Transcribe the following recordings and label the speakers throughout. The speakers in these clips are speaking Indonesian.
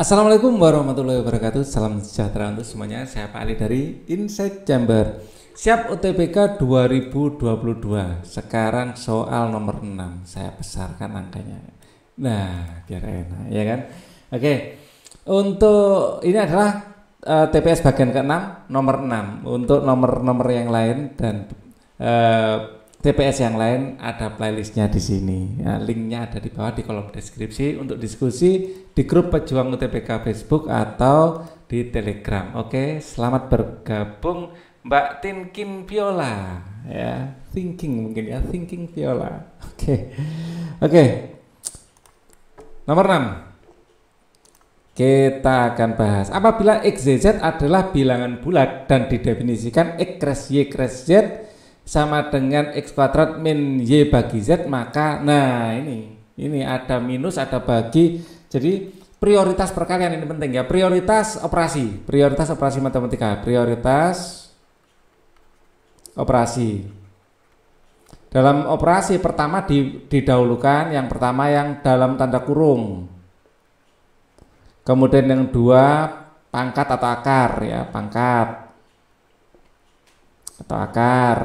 Speaker 1: Assalamualaikum warahmatullahi wabarakatuh Salam sejahtera untuk semuanya Saya Pak Ali dari Insight Chamber Siap UTBK 2022 Sekarang soal nomor 6 Saya besarkan angkanya Nah biar enak ya kan Oke Untuk ini adalah uh, eh, TPS bagian ke-6 Nomor 6 Untuk nomor-nomor yang lain dan uh, TPS yang lain ada playlistnya di sini. Ya, linknya ada di bawah di kolom deskripsi untuk diskusi di grup pejuang UTPK Facebook atau di Telegram. Oke, selamat bergabung Mbak Tinkin Viola. Ya, thinking mungkin ya, thinking Viola. Oke, oke. Nomor 6 kita akan bahas apabila XYZ adalah bilangan bulat dan didefinisikan X kres Y kres Z sama dengan x kuadrat min y bagi z maka nah ini ini ada minus ada bagi jadi prioritas perkalian ini penting ya prioritas operasi prioritas operasi matematika prioritas operasi dalam operasi pertama didahulukan yang pertama yang dalam tanda kurung kemudian yang dua pangkat atau akar ya pangkat atau akar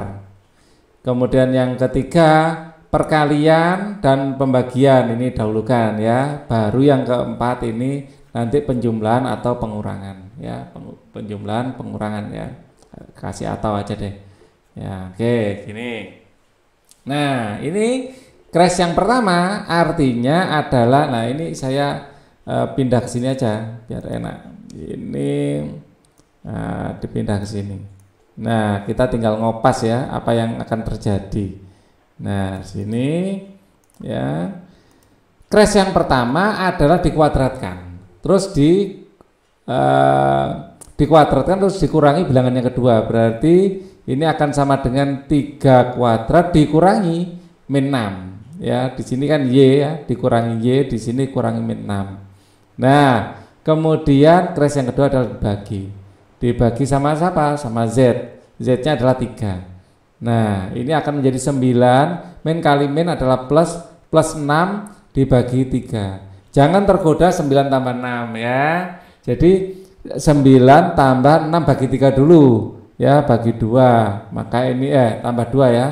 Speaker 1: Kemudian yang ketiga perkalian dan pembagian ini dahulukan ya. Baru yang keempat ini nanti penjumlahan atau pengurangan ya, penjumlahan pengurangan ya. Kasih atau aja deh. Ya, oke, okay, gini. Nah, ini crash yang pertama artinya adalah nah ini saya e, pindah ke sini aja biar enak. Ini uh, dipindah ke sini. Nah, kita tinggal ngopas ya apa yang akan terjadi. Nah, sini ya. Crash yang pertama adalah dikuadratkan. Terus di eh, dikuadratkan terus dikurangi bilangan yang kedua. Berarti ini akan sama dengan 3 kuadrat dikurangi min 6. Ya, di sini kan Y ya, dikurangi Y, di sini kurangi min 6. Nah, kemudian crash yang kedua adalah dibagi dibagi sama siapa? Sama Z. Z-nya adalah 3. Nah, ini akan menjadi 9. Min kali min adalah plus, plus 6 dibagi 3. Jangan tergoda 9 tambah 6 ya. Jadi 9 tambah 6 bagi 3 dulu. Ya, bagi 2. Maka ini eh tambah 2 ya.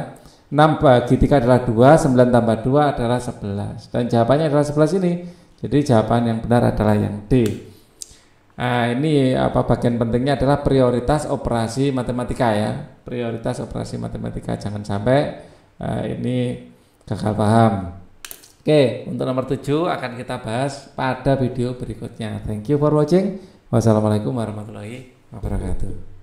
Speaker 1: 6 bagi 3 adalah 2, 9 tambah 2 adalah 11. Dan jawabannya adalah 11 ini. Jadi jawaban yang benar adalah yang D. Nah, ini apa bagian pentingnya adalah prioritas operasi matematika ya. Prioritas operasi matematika jangan sampai uh, ini gagal paham. Oke, untuk nomor 7 akan kita bahas pada video berikutnya. Thank you for watching. Wassalamualaikum warahmatullahi wabarakatuh.